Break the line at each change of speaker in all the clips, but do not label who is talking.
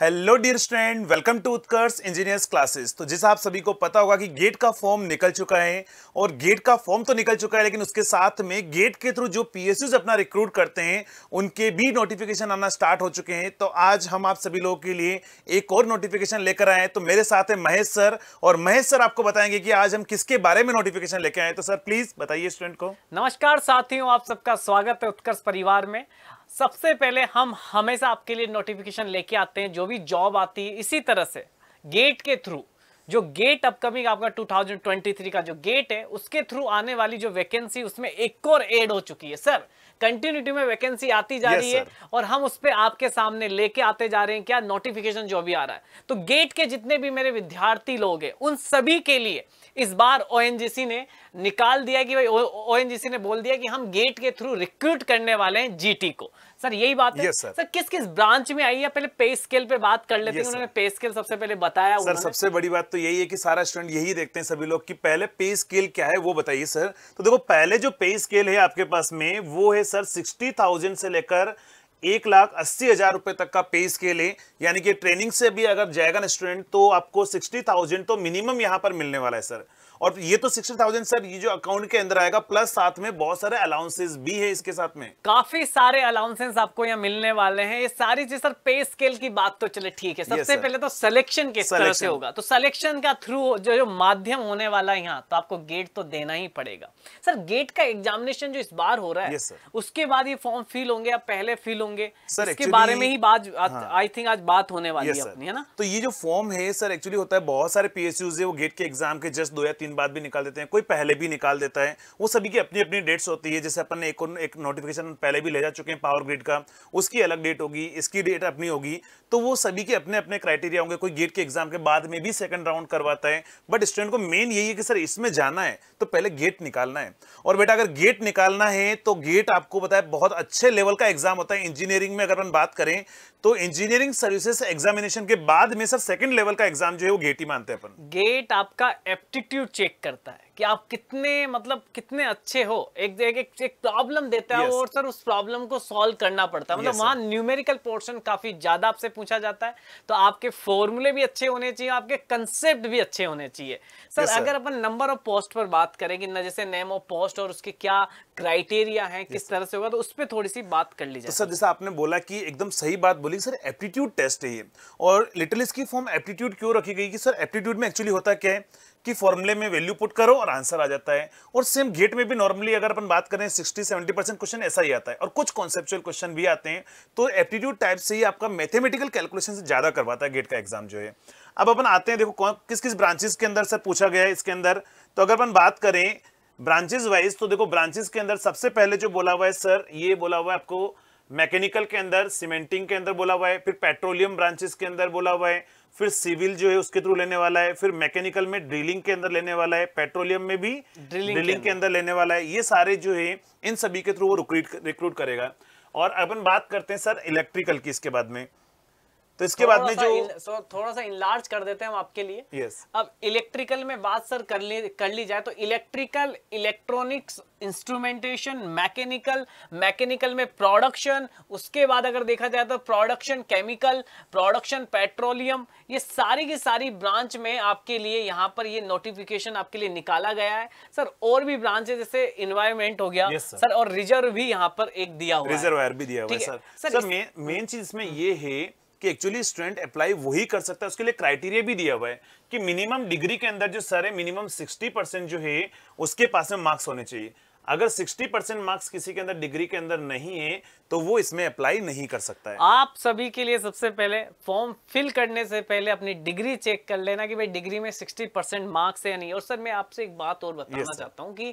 Hello dear student welcome to Utkarsh engineers classes तो जैसा आप सभी को पता होगा कि गेट का फॉर्म निकल चुका है और गेट का फॉर्म तो निकल चुका है लेकिन उसके साथ में गेट के थ्रू जो पीएसयूज अपना रिक्रूट करते हैं उनके भी नोटिफिकेशन आना स्टार्ट हो चुके हैं तो आज हम आप सभी लोगों के लिए एक और नोटिफिकेशन लेकर आए तो मेरे साथ है महेश सर और महेश सर आपको बताएंगे कि आज हम किसके बारे में नोटिफिकेशन लेकर आए तो सर प्लीज बताइए स्टूडेंट को
नमस्कार साथियों आप सबका स्वागत है उत्कर्ष परिवार में सबसे पहले हम हमेशा आपके लिए नोटिफिकेशन लेके आते हैं जो भी जॉब आती है इसी तरह से गेट के थ्रू जो गेट अपकमिंग आपका 2023 का जो गेट है उसके थ्रू आने वाली जो वैकेंसी उसमें एक और एड हो चुकी है सर कंटिन्यूटी में वैकेंसी आती जा yes, रही है sir. और हम उस पर आपके सामने लेके आते जा रहे हैं क्या नोटिफिकेशन जो भी आ रहा है तो गेट के जितने भी मेरे विद्यार्थी लोग हैं उन सभी के लिए इस बार ओएनजीसी ने निकाल दिया कि भाई ओएनजीसी ने बोल दिया कि हम गेट के थ्रू रिक्रूट करने वाले हैं जीटी को सर यही बात है सर किस किस ब्रांच में आई है पहले पे स्केल पे बात कर लेते yes, हैं उन्होंने पे स्केल सबसे पहले बताया सर सबसे
बड़ी बात तो यही है कि सारा स्टूडेंट यही देखते हैं सभी लोग कि पहले पे स्केल क्या है वो बताइए सर तो देखो पहले जो पे स्केल है आपके पास में वो है सर सिक्सटी से लेकर एक लाख अस्सी हजार रुपए तक का पे स्केल है यानी कि ट्रेनिंग से भी अगर जाएगा ना स्टूडेंट तो आपको सिक्सटी थाउजेंड तो मिनिमम यहां पर मिलने वाला है सर और ये तो सिक्सटी थाउजेंड सर ये जो अकाउंट के अंदर आएगा प्लस साथ में बहुत सारे अलाउंसेस भी है इसके साथ में
काफी सारे अलाउंसेस आपको यहाँ मिलने वाले हैं ये सारी चीज सर पे स्केल की बात तो चले ठीक है सबसे पहले तो सिलेक्शन किस तरह से होगा तो सिलेक्शन का थ्रू जो जो माध्यम होने वाला है यहाँ तो आपको गेट तो देना ही पड़ेगा सर गेट का एग्जामिनेशन जो इस बार हो रहा है उसके बाद ये फॉर्म फिल होंगे या पहले फिल होंगे सर इसके बारे में ही बात आई थिंक हाँ। आज बात होने वाली है अपनी है ना
तो ये जो फॉर्म है सर एक्चुअली होता है बहुत सारे पीएसयूज है वो गेट के एग्जाम के जस्ट दो या तीन बाद भी निकाल देते हैं कोई पहले भी निकाल देता है वो सभी की अपनी अपनी डेट्स होती है जैसे अपन एक, एक नोटिफिकेशन पहले भी ले जा चुके हैं पावर ग्रिड का उसकी अलग डेट होगी इसकी डेट अपनी होगी तो वो सभी के अपने अपने क्राइटेरिया होंगे कोई गेट के एग्जाम के बाद में भी सेकंड राउंड करवाता है बट स्टूडेंट को मेन यही है कि सर इसमें जाना है तो पहले गेट निकालना है और बेटा अगर गेट निकालना है तो गेट आपको बताया बहुत अच्छे लेवल का एग्जाम होता है इंजीनियरिंग में अगर हम बात करें तो इंजीनियरिंग सर्विसेज एग्जामिनेशन के बाद में सर सेकंड लेवल का एग्जाम जो है वो गेट ही मानते हैं अपन
गेट आपका एप्टीट्यूड चेक करता है कि आप कितने मतलब कितने अच्छे हो एक एक एक, एक प्रॉब्लम देता है yes. और सर उस प्रॉब्लम को सॉल्व करना पड़ता है मतलब yes, वहां न्यूमेरिकल पोर्शन काफी ज्यादा आपसे पूछा जाता है तो आपके फॉर्मूले भी अच्छे होने चाहिए आपके कंसेप्ट भी अच्छे होने चाहिए सर yes, अगर अपन नंबर ऑफ पोस्ट पर बात करें कि जैसे नेम ऑफ पोस्ट और उसके क्या क्राइटेरिया है किस तरह से होगा तो उस पर थोड़ी सी बात कर लीजिए तो सर
जैसे आपने बोला की एकदम सही बात बोली वाली सर एप्टीट्यूड टेस्ट है ये और लिटल इसकी फॉर्म एप्टीट्यूड क्यों रखी गई कि सर एप्टीट्यूड में एक्चुअली होता क्या है कि फॉर्मूले में वैल्यू पुट करो और आंसर आ जाता है और सेम गेट में भी नॉर्मली अगर अपन बात करें 60 70 परसेंट क्वेश्चन ऐसा ही आता है और कुछ कॉन्सेप्चुअल क्वेश्चन भी आते हैं तो एप्टीट्यूड टाइप से ही आपका मैथमेटिकल कैलकुलेशन से ज़्यादा करवाता है गेट का एग्जाम जो है अब अपन आते हैं देखो कौन किस किस ब्रांचेस के अंदर सर पूछा गया है इसके अंदर तो अगर अपन बात करें ब्रांचेज वाइज तो देखो ब्रांचेज के अंदर सबसे पहले जो बोला हुआ है सर ये बोला हुआ है आपको मैकेनिकल के अंदर सीमेंटिंग के अंदर बोला हुआ है फिर पेट्रोलियम ब्रांचेस के अंदर बोला हुआ है फिर सिविल जो है उसके थ्रू लेने वाला है फिर मैकेनिकल में ड्रिलिंग के अंदर लेने वाला है पेट्रोलियम में भी ड्रिलिंग, के अंदर लेने वाला है ये सारे जो है इन सभी के थ्रू वो रिक्रूट रिक्रूट करेगा और अपन बात करते हैं सर इलेक्ट्रिकल की इसके बाद में तो इसके बाद में जो
सो थोड़ा सा इनलार्ज कर देते हैं हम आपके लिए यस अब इलेक्ट्रिकल में बात सर कर ली कर ली जाए तो electrical electronics instrumentation mechanical mechanical में प्रोडक्शन उसके बाद अगर देखा जाए तो प्रोडक्शन केमिकल प्रोडक्शन पेट्रोलियम ये सारी की सारी ब्रांच में आपके लिए यहाँ पर ये नोटिफिकेशन आपके लिए निकाला गया है सर और भी ब्रांच है जैसे इन्वायरमेंट हो गया yes, सर और रिजर्व भी यहाँ पर एक दिया हुआ रिजर्व भी दिया हुआ है सर सर
मेन चीज इसमें ये है कि एक्चुअली स्टूडेंट अप्लाई वही कर सकता है उसके लिए क्राइटेरिया भी दिया हुआ है कि मिनिमम डिग्री के अंदर जो सर है मिनिमम 60 परसेंट जो है उसके पास में मार्क्स होने चाहिए अगर 60 परसेंट मार्क्स किसी के अंदर डिग्री के अंदर नहीं है तो वो इसमें अप्लाई नहीं कर सकता है
आप सभी के लिए सबसे पहले फॉर्म फिल करने से पहले अपनी डिग्री चेक कर लेना कि भाई डिग्री में 60 परसेंट मार्क्स है या नहीं और सर मैं आपसे एक बात और बताना yes, चाहता हूँ कि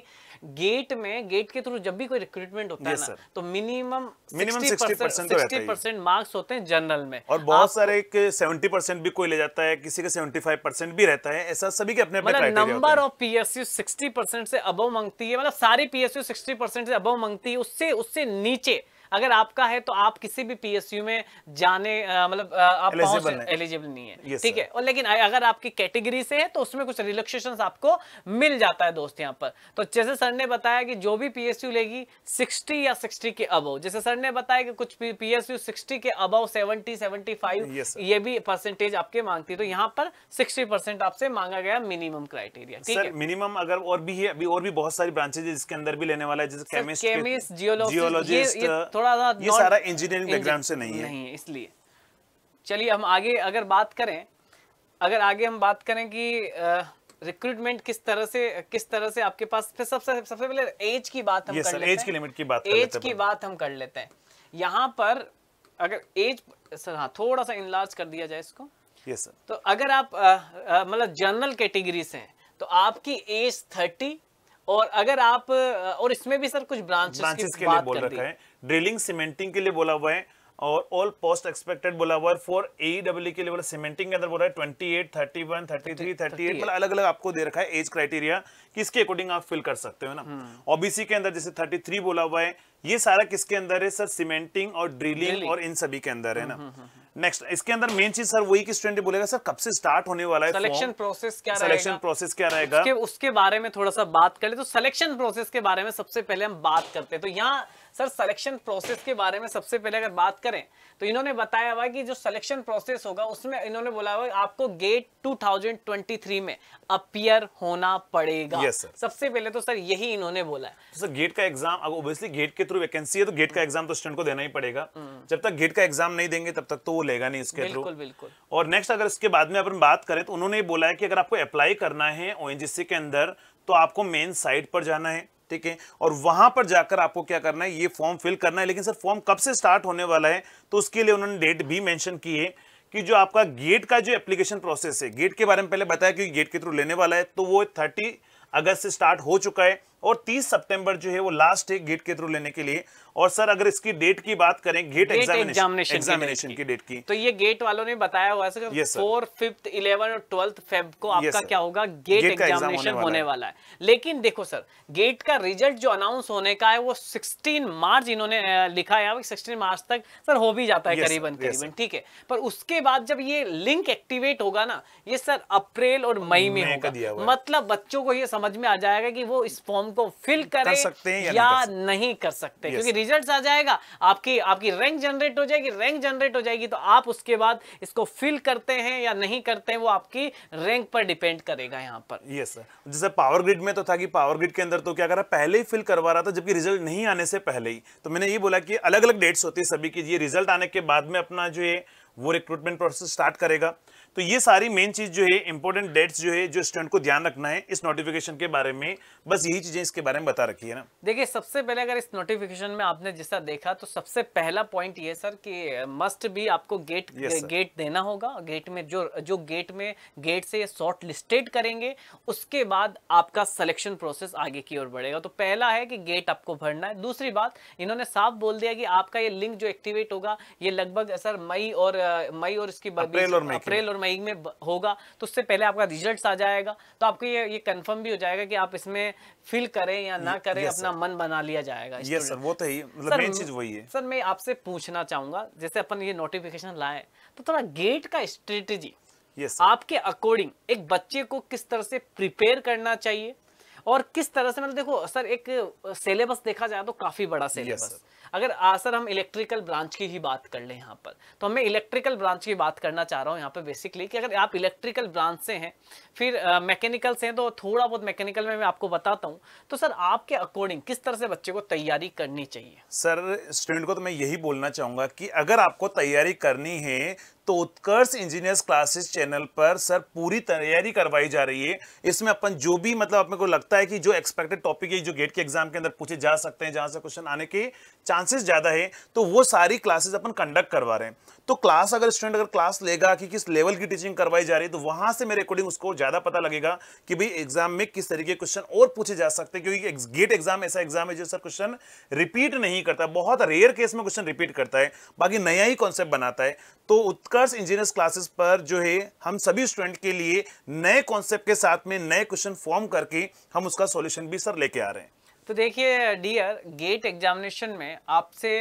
गेट में गेट के थ्रू जब भी कोई रिक्रूटमेंट होता yes, है ना तो minimum minimum sixty percent marks होते हैं जनरल में और बहुत सारे
सेवेंटी परसेंट भी कोई ले जाता है किसी का सेवेंटी फाइव परसेंट भी रहता है ऐसा सभी के अपने number
of P S U sixty percent से अबव मांगती है मतलब सारी पी पीएसयू 60 परसेंट से अबव मांगती है उससे उससे नीचे अगर आपका है तो आप किसी भी पीएसयू में जाने मतलब आप एलिजिबल नहीं है ठीक है और लेकिन अगर आपकी कैटेगरी से है तो उसमें कुछ रिलैक्सेशन आपको मिल जाता है दोस्त यहाँ पर तो जैसे सर ने बताया कि जो भी पीएसयू लेगी सिक्सटी या सिक्सटी के अबव जैसे सर ने बताया कि कुछ पीएसयू सिक्सटी के अबव सेवेंटी सेवेंटी फाइव ये भी परसेंटेज आपके मांगती है तो यहाँ पर सिक्सटी परसेंट आपसे मांगा गया मिनिमम क्राइटेरिया ठीक है
मिनिमम अगर और भी है अभी और भी बहुत सारी ब्रांचेज इसके अंदर भी लेने वाला है जैसे केमिस्ट जियोलॉजिस्ट थोड़ा सा ये सारा इंजीनियरिंग बैकग्राउंड से नहीं है
नहीं इसलिए चलिए हम आगे अगर बात करें अगर आगे हम बात करें कि रिक्रूटमेंट किस तरह से किस तरह से आपके पास फिर सबसे सबसे पहले एज की बात हम कर एज की लिमिट की बात एज की बात हम कर लेते हैं यहाँ पर अगर एज सर हाँ थोड़ा सा इनलार्ज कर दिया जाए इसको यस सर तो अगर आप मतलब जनरल कैटेगरी से हैं तो आपकी एज थर्टी और अगर आप और इसमें भी सर कुछ ब्रांचेस, ब्रांचेस की के बात लिए बोल रखा है
ड्रिलिंग सीमेंटिंग के लिए बोला हुआ है और ऑल पोस्ट एक्सपेक्टेड बोला हुआ है फॉर ए डब्ल्यू के लिए बोला सीमेंटिंग के अंदर बोला है twenty eight thirty one thirty three thirty eight अलग अलग आपको दे रखा है एज क्राइटेरिया किसके अकॉर्डिंग आप फिल कर सकते हो ना ओबीसी हम्म। के अंदर जैसे थर्टी थ्री बोला हुआ है ये सारा किसके अंदर है सर सीमेंटिंग और ड्रिलिंग और इन सभी के अंदर है ना नेक्स्ट हम्म, हम्म, इसके अंदर मेन चीज सर वही की स्टूडेंट बोलेगा सर कब से स्टार्ट होने वाला है सिलेक्शन प्रोसेस क्या सिलेक्शन प्रोसेस क्या रहेगा उसके,
उसके बारे में थोड़ा सा बात करें तो सिलेक्शन प्रोसेस के बारे में सबसे पहले हम बात करते हैं तो यहाँ सर सिलेक्शन प्रोसेस के बारे में सबसे पहले अगर बात करें तो इन्होंने बताया हुआ कि जो सिलेक्शन प्रोसेस होगा उसमें इन्होंने बोला हुआ आपको गेट 2023 में अपियर होना पड़ेगा yes, सबसे पहले तो सर यही इन्होंने बोला है
तो सर गेट का एग्जाम अब ऑब्वियसली गेट के थ्रू वैकेंसी है तो गेट का एग्जाम तो स्टूडेंट को देना ही पड़ेगा हम्म। जब तक गेट का एग्जाम नहीं देंगे तब तक तो वो लेगा नहीं इसके थ्रू बिल्कुल बिल्कुल और नेक्स्ट अगर इसके बाद में अपन बात करें तो उन्होंने बोला है कि अगर आपको अप्लाई करना है ओ के अंदर तो आपको मेन साइट पर जाना है ठीक है और वहां पर जाकर आपको क्या करना है ये फॉर्म फिल करना है लेकिन सर फॉर्म कब से स्टार्ट होने वाला है तो उसके लिए उन्होंने डेट भी मेंशन की है कि जो आपका गेट का जो एप्लीकेशन प्रोसेस है गेट के बारे में पहले बताया कि गेट के थ्रू लेने वाला है तो वो थर्टी अगस्त से स्टार्ट हो चुका है और 30 सितंबर जो है वो लास्ट है गेट के थ्रू लेने के लिए और सर अगर इसकी डेट की बात करें गेट एग्जामिनेशन एग्जामिनेशन की डेट की
तो ये गेट वालों ने बताया हुआ है फोर फिफ्थ इलेवन और ट्वेल्थ फेब को आपका क्या होगा गेट एग्जामिनेशन होने वाला है लेकिन देखो सर गेट का रिजल्ट जो अनाउंस होने का है वो सिक्सटीन मार्च इन्होंने लिखा है सिक्सटीन मार्च तक सर हो भी जाता है करीबन करीबन ठीक है पर उसके बाद जब ये लिंक एक्टिवेट होगा ना ये सर अप्रैल और मई में होगा मतलब बच्चों को ये समझ में आ जाएगा कि वो इस फॉर्म को फिल करें कर सकते हैं या, या नहीं, कर सकते। नहीं कर सकते क्योंकि रिजल्ट्स आ जाएगा आपकी आपकी रैंक जनरेट हो जाएगी रैंक जनरेट हो जाएगी तो आप उसके बाद इसको फिल करते हैं या नहीं करते हैं वो आपकी रैंक पर डिपेंड करेगा यहाँ पर ये सर जैसे
पावर ग्रिड में तो था कि पावर ग्रिड के अंदर तो क्या कर रहा पहले ही फिल करवा रहा था जबकि रिजल्ट नहीं आने से पहले ही तो मैंने ये बोला कि अलग अलग डेट्स होती है सभी की ये रिजल्ट आने के बाद में अपना जो है वो रिक्रूटमेंट प्रोसेस स्टार्ट करेगा तो ये सारी मेन चीज जो है इंपॉर्टेंट डेट्स जो है जो स्टूडेंट को ध्यान रखना है इस नोटिफिकेशन के बारे में बस यही चीजें इसके बारे में बता रखी है ना
देखिए सबसे पहले अगर इस नोटिफिकेशन में आपने जैसा देखा तो सबसे पहला पॉइंट ये सर कि मस्ट uh, भी आपको गेट गेट देना होगा गेट में जो जो गेट में गेट से शॉर्ट लिस्टेड करेंगे उसके बाद आपका सिलेक्शन प्रोसेस आगे की ओर बढ़ेगा तो पहला है कि गेट आपको भरना है दूसरी बात इन्होंने साफ बोल दिया कि आपका ये लिंक जो एक्टिवेट होगा ये लगभग सर मई और uh, मई और इसकी अप्रैल और मई में होगा तो उससे पहले आपका रिजल्ट आ जाएगा तो आपको ये ये कन्फर्म भी हो जाएगा कि आप इसमें फिल करें या ना करें अपना मन बना लिया जाएगा यस सर वो
तो ही मतलब मेन चीज वही है
सर मैं आपसे पूछना चाहूंगा जैसे अपन ये नोटिफिकेशन लाए तो थोड़ा गेट का स्ट्रेटेजी yes, आपके अकॉर्डिंग एक बच्चे को किस तरह से प्रिपेयर करना चाहिए और किस तरह से मतलब देखो सर एक सिलेबस देखा जाए तो काफी बड़ा सिलेबस yes, अगर सर हम इलेक्ट्रिकल ब्रांच की ही बात कर लें यहाँ पर तो हमें इलेक्ट्रिकल ब्रांच की बात करना चाह रहा हूँ यहाँ पर बेसिकली कि अगर आप इलेक्ट्रिकल ब्रांच से हैं फिर मैकेनिकल से हैं तो थोड़ा बहुत मैकेनिकल में मैं आपको बताता हूँ तो सर आपके अकॉर्डिंग किस तरह से बच्चे को तैयारी करनी चाहिए
सर स्टूडेंट को तो मैं यही बोलना चाहूँगा कि अगर आपको तैयारी करनी है तो उत्कर्ष इंजीनियर्स क्लासेस चैनल पर सर पूरी तैयारी करवाई जा रही है इसमें अपन जो भी मतलब अपने को लगता है कि जो एक्सपेक्टेड टॉपिक है जो गेट के एग्जाम के अंदर पूछे जा सकते हैं जहां से क्वेश्चन आने के चांसेस ज़्यादा है तो वो सारी क्लासेस अपन कंडक्ट करवा रहे हैं तो क्लास अगर स्टूडेंट अगर क्लास लेगा कि किस लेवल की टीचिंग करवाई जा रही है तो वहां से मेरे अकॉर्डिंग उसको ज़्यादा पता लगेगा कि भाई एग्जाम में किस तरीके के क्वेश्चन और पूछे जा सकते हैं क्योंकि गेट एग्जाम ऐसा एग्जाम है जो सर क्वेश्चन रिपीट नहीं करता बहुत रेयर केस में क्वेश्चन रिपीट करता है बाकी नया ही कॉन्सेप्ट बनाता है तो उत्कर्ष इंजीनियर्स क्लासेस पर जो है हम सभी स्टूडेंट के लिए नए कॉन्सेप्ट के साथ में नए क्वेश्चन फॉर्म करके हम उसका सॉल्यूशन भी सर लेके आ रहे हैं
तो देखिए डियर गेट एग्जामिनेशन में आपसे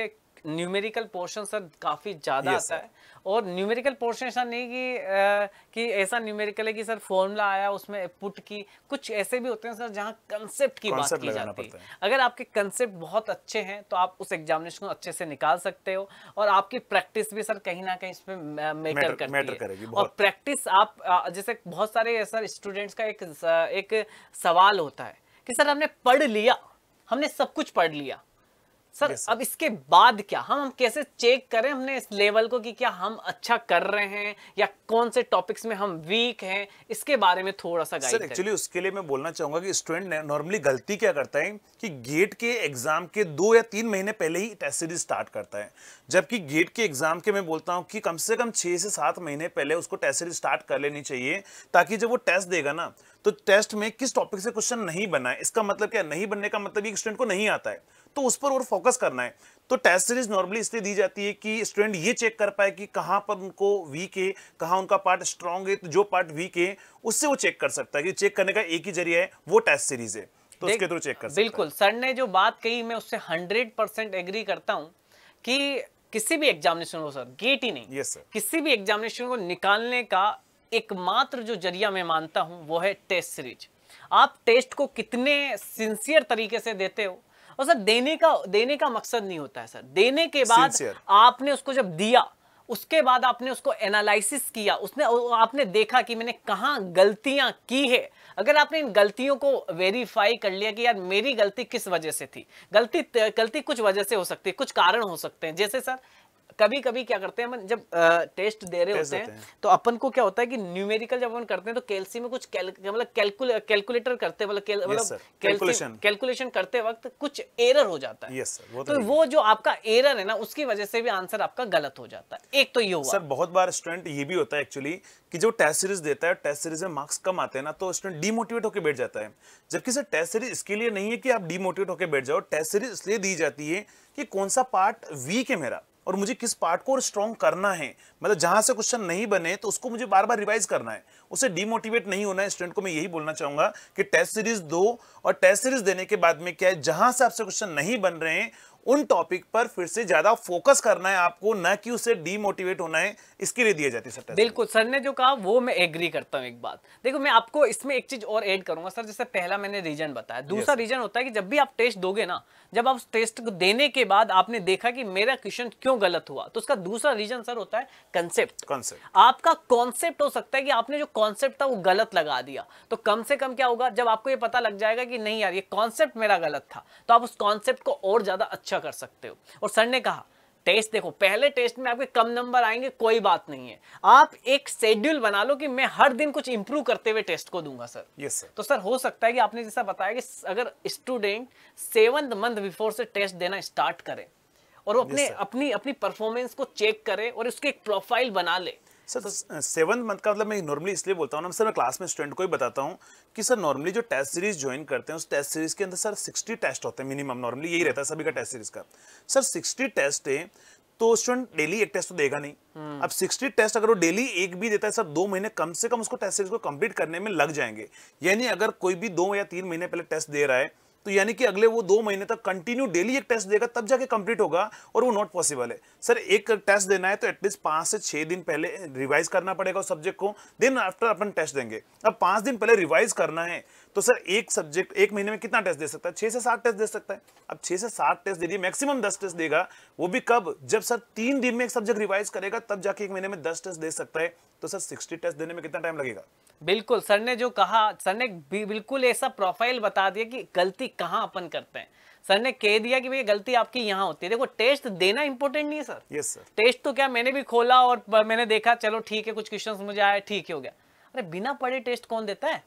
न्यूमेरिकल पोर्शन सर काफ़ी ज़्यादा yes, आता है और न्यूमेरिकल पोर्शन ऐसा नहीं कि आ, कि ऐसा न्यूमेरिकल है कि सर फॉर्मूला आया उसमें पुट की कुछ ऐसे भी होते हैं सर जहाँ कंसेप्ट की concept बात की जाती है अगर आपके कंसेप्ट बहुत अच्छे हैं तो आप उस एग्जामिनेशन को अच्छे से निकाल सकते हो और आपकी प्रैक्टिस भी सर कहीं ना कहीं इसमें मैटर करती matter है करेगी, और प्रैक्टिस आप जैसे बहुत सारे सर स्टूडेंट्स का एक एक सवाल होता है कि सर हमने पढ़ लिया हमने सब कुछ पढ़ लिया सर yes, अब इसके बाद क्या हम हम कैसे चेक करें हमने इस लेवल को कि क्या हम अच्छा कर रहे हैं या कौन से टॉपिक्स में हम वीक हैं इसके बारे में थोड़ा सा सर एक्चुअली
उसके लिए मैं बोलना चाहूंगा कि स्टूडेंट नॉर्मली गलती क्या करता है कि गेट के एग्जाम के दो या तीन महीने पहले ही टेस्ट सीरीज स्टार्ट करता है जबकि गेट के एग्जाम के मैं बोलता हूँ कि कम से कम छह से सात महीने पहले उसको टेस्ट सीरीज स्टार्ट कर लेनी चाहिए ताकि जब वो टेस्ट देगा ना तो टेस्ट में किस टॉपिक से क्वेश्चन नहीं बना है इसका मतलब क्या नहीं बनने का मतलब स्टूडेंट को नहीं आता है तो उस पर और फोकस करना है तो टेस्ट सीरीज नॉर्मली इसलिए दी जाती है कि स्टूडेंट ये चेक कर पाए कि कहां पर उनको वीक है कहां उनका पार्ट स्ट्रांग है तो जो पार्ट वीक है उससे वो चेक कर सकता है कि चेक करने का एक ही जरिया है
वो टेस्ट सीरीज है तो उसके थ्रू चेक कर बिल्कुल सर ने जो बात कही मैं उससे हंड्रेड परसेंट एग्री करता हूं कि किसी भी एग्जामिनेशन को सर गेट ही नहीं yes, किसी भी एग्जामिनेशन को निकालने का एकमात्र जो जरिया मैं मानता हूं वो है टेस्ट सीरीज आप टेस्ट को कितने सिंसियर तरीके से देते हो और सर देने का देने का मकसद नहीं होता है सर देने के बाद Sincere. आपने उसको जब दिया उसके बाद आपने उसको एनालिसिस किया उसने आपने देखा कि मैंने कहा गलतियां की है अगर आपने इन गलतियों को वेरीफाई कर लिया कि यार मेरी गलती किस वजह से थी गलती गलती कुछ वजह से हो सकती है कुछ कारण हो सकते हैं जैसे सर कभी कभी क्या करते हैं जब टेस्ट दे रहे होते हैं तो अपन को क्या होता है कि न्यूमेरिकल जब अपन करते हैं तो केलसी में कुछ मतलब कैलकुलेटर करते मतलब कैलकुलेशन मतलब करते वक्त कुछ एरर हो जाता
है तो, तो वो
जो आपका एरर है ना उसकी वजह से भी आंसर आपका गलत हो जाता है
एक तो ये हुआ सर बहुत बार स्टूडेंट ये भी होता है एक्चुअली कि जो टेस्ट सीरीज देता है टेस्ट सीरीज में मार्क्स कम आते हैं ना तो स्टूडेंट डीमोटिवेट होकर बैठ जाता है जबकि सर टेस्ट सीरीज इसके लिए नहीं है कि आप डीमोटिवेट होकर बैठ जाओ टेस्ट सीरीज इसलिए दी जाती है कि कौन सा पार्ट वीक है मेरा और मुझे किस पार्ट को और स्ट्रॉन्ग करना है मतलब जहां से क्वेश्चन नहीं बने तो उसको मुझे बार बार रिवाइज करना है उसे डिमोटिवेट नहीं होना है स्टूडेंट को मैं यही बोलना चाहूंगा कि टेस्ट सीरीज दो और टेस्ट सीरीज देने के बाद में क्या है जहां से आपसे क्वेश्चन नहीं बन रहे हैं उन टॉपिक पर फिर से ज्यादा फोकस करना है आपको न कि उसे डीमोटिवेट होना है इसके लिए दिए जाते सर
बिल्कुल सर ने जो कहा वो मैं एग्री करता हूँ एक बात देखो मैं आपको इसमें एक चीज और ऐड करूंगा सर जैसे पहला मैंने रीजन बताया दूसरा रीजन होता है कि जब भी आप टेस्ट दोगे ना जब आप टेस्ट को देने के बाद आपने देखा कि मेरा क्वेश्चन क्यों गलत हुआ तो उसका दूसरा रीजन सर होता है कंसेप्ट कॉन्सेप्ट आपका कॉन्सेप्ट हो सकता है कि आपने जो कॉन्सेप्ट था वो गलत लगा दिया तो कम से कम क्या होगा जब आपको ये पता लग जाएगा कि नहीं यार ये कॉन्सेप्ट मेरा गलत था तो आप उस कॉन्सेप्ट को और ज्यादा अच्छा अच्छा कर सकते हो और सर ने कहा टेस्ट देखो पहले टेस्ट में आपके कम नंबर आएंगे कोई बात नहीं है आप एक शेड्यूल बना लो कि मैं हर दिन कुछ इंप्रूव करते हुए टेस्ट को दूंगा सर यस yes, सर तो सर हो सकता है कि आपने जैसा बताया कि अगर स्टूडेंट सेवन मंथ बिफोर से टेस्ट देना स्टार्ट करें और वो अपने yes, अपनी अपनी परफॉर्मेंस को चेक करे और उसकी एक प्रोफाइल बना ले सर तो
सेवन uh, मंथ का मतलब मैं नॉर्मली इसलिए बोलता हूँ ना सर मैं क्लास में स्टूडेंट को ही बताता हूँ कि सर नॉर्मली जो टेस्ट सीरीज ज्वाइन करते हैं उस टेस्ट सीरीज के अंदर सर सिक्सटी टेस्ट होते हैं मिनिमम नॉर्मली यही रहता है सभी का टेस्ट सीरीज का सर सिक्सटी टेस्ट है तो स्टूडेंट डेली एक टेस्ट तो देगा नहीं हम्म। अब 60 टेस्ट अगर वो डेली एक भी देता है सर दो महीने कम से कम उसको टेस्ट सीरीज को कंप्लीट करने में लग जाएंगे यानी अगर कोई भी दो या तीन महीने पहले टेस्ट दे रहा है तो यानी कि अगले वो दो महीने तक कंटिन्यू डेली एक टेस्ट देगा तब जाके कंप्लीट होगा और वो नॉट पॉसिबल है सर एक टेस्ट देना है तो एटलीस्ट पांच से छह दिन पहले रिवाइज करना पड़ेगा उस सब्जेक्ट को देन आफ्टर अपन टेस्ट देंगे अब पांच दिन पहले रिवाइज करना है तो सर एक सब्जेक्ट एक महीने में कितना टेस्ट दे सकता है छह से सात टेस्ट दे सकता है अब छह से सात टेस्ट दे दिए मैक्सिमम दस टेस्ट देगा वो भी कब जब सर तीन दिन में एक सब्जेक्ट रिवाइज करेगा तब जाके एक महीने में दस टेस्ट दे सकता है
तो सर सिक्सटी टेस्ट देने में कितना टाइम लगेगा बिल्कुल सर ने जो कहा सर ने बिल्कुल ऐसा प्रोफाइल बता दिया कि गलती कहाँ अपन करते हैं सर ने कह दिया कि भैया गलती आपकी यहाँ होती है देखो टेस्ट देना इंपॉर्टेंट नहीं है सर यस सर टेस्ट तो क्या मैंने भी खोला और मैंने देखा चलो ठीक है कुछ क्वेश्चन मुझे आया ठीक हो गया अरे बिना पढ़े टेस्ट कौन देता है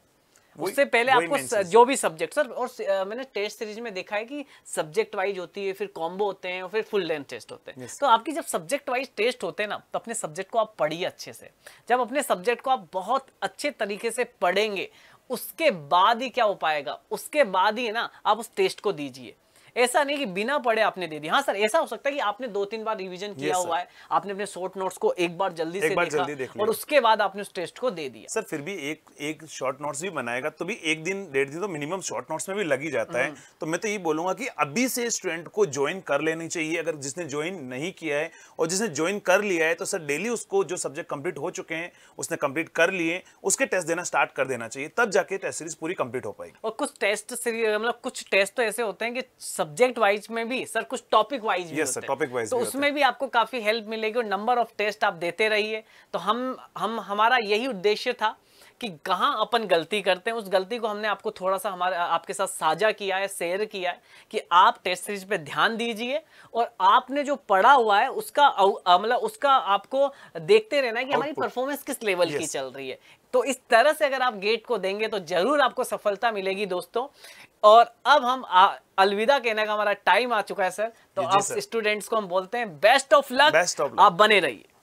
उससे पहले आपको जो भी सब्जेक्ट सर और मैंने टेस्ट सीरीज में देखा है कि सब्जेक्ट वाइज होती है फिर कॉम्बो होते हैं और फिर फुल लेंथ टेस्ट होते हैं yes. तो आपकी जब सब्जेक्ट वाइज टेस्ट होते हैं ना तो अपने सब्जेक्ट को आप पढ़िए अच्छे से जब अपने सब्जेक्ट को आप बहुत अच्छे तरीके से पढ़ेंगे उसके बाद ही क्या हो पाएगा उसके बाद ही ना आप उस टेस्ट को दीजिए ऐसा नहीं कि बिना पढ़े आपने दे दी हाँ सर ऐसा हो सकता है कि आपने दो तीन बार रिवीजन किया हुआ है आपने अपने शॉर्ट नोट्स को एक बार जल्दी से बार जल्दी देख और उसके बाद आपने उस टेस्ट को दे दिया
सर फिर भी एक एक शॉर्ट नोट्स भी बनाएगा तो भी एक दिन डेढ़ दिन तो मिनिमम शॉर्ट नोट्स में भी लगी जाता है हम्म। तो मैं तो ये बोलूंगा कि अभी से स्टूडेंट को ज्वाइन कर लेनी चाहिए अगर जिसने ज्वाइन नहीं किया है और जिसने ज्वाइन कर लिया है तो सर डेली उसको जो सब्जेक्ट कंप्लीट हो चुके हैं उसने कंप्लीट कर लिए उसके टेस्ट देना स्टार्ट कर देना चाहिए तब जाके टेस्ट सीरीज पूरी कंप्लीट हो पाएगी
और कुछ टेस्ट सीरीज मतलब कुछ टेस्ट तो ऐसे होते हैं कि सब्जेक्ट वाइज में भी सर कुछ टॉपिक वाइज yes, तो भी
टॉपिक वाइज तो उसमें
भी आपको काफी हेल्प मिलेगी और नंबर ऑफ टेस्ट आप देते रहिए तो हम हम हमारा यही उद्देश्य था कि कहाँ अपन गलती करते हैं उस गलती को हमने आपको थोड़ा सा हमारे आपके साथ साझा किया है शेयर किया है कि आप टेस्ट सीरीज पे ध्यान दीजिए और आपने जो पढ़ा हुआ है उसका मतलब उसका आपको देखते रहना है कि हमारी परफॉर्मेंस किस लेवल की चल रही है तो इस तरह से अगर आप गेट को देंगे तो जरूर आपको सफलता मिलेगी दोस्तों और अब हम अलविदा कहने का हमारा टाइम आ चुका है सर तो आप स्टूडेंट्स को हम बोलते हैं बेस्ट ऑफ लक आप बने रहिए